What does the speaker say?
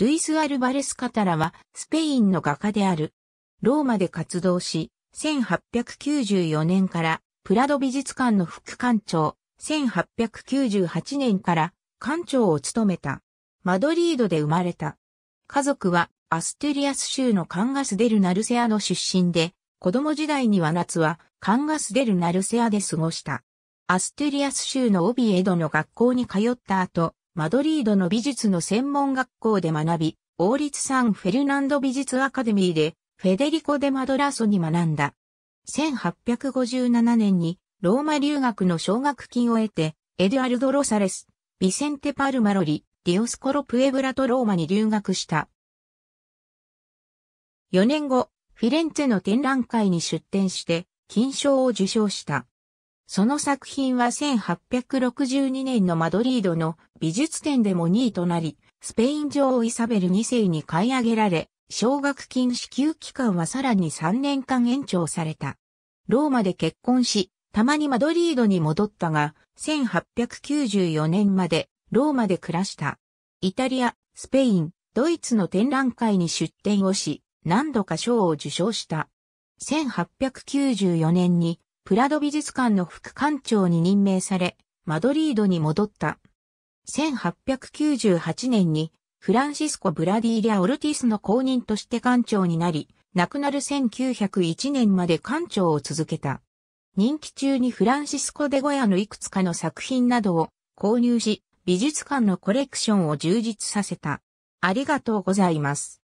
ルイス・アルバレス・カタラはスペインの画家である。ローマで活動し、1894年からプラド美術館の副館長、1898年から館長を務めた。マドリードで生まれた。家族はアステリアス州のカンガスデル・ナルセアの出身で、子供時代には夏はカンガスデル・ナルセアで過ごした。アステリアス州のオビエドの学校に通った後、マドリードの美術の専門学校で学び、王立サンフェルナンド美術アカデミーで、フェデリコ・デ・マドラソに学んだ。1857年に、ローマ留学の奨学金を得て、エドゥアルド・ロサレス、ビセンテ・パルマロリ、ディオスコロ・プエブラとローマに留学した。4年後、フィレンツェの展覧会に出展して、金賞を受賞した。その作品は1862年のマドリードの美術展でも2位となり、スペイン女王イサベル2世に買い上げられ、奨学金支給期間はさらに3年間延長された。ローマで結婚し、たまにマドリードに戻ったが、1894年までローマで暮らした。イタリア、スペイン、ドイツの展覧会に出展をし、何度か賞を受賞した。1894年にプラド美術館の副館長に任命され、マドリードに戻った。1898年にフランシスコ・ブラディーリア・オルティスの後任として館長になり、亡くなる1901年まで館長を続けた。任期中にフランシスコ・デ・ゴヤのいくつかの作品などを購入し、美術館のコレクションを充実させた。ありがとうございます。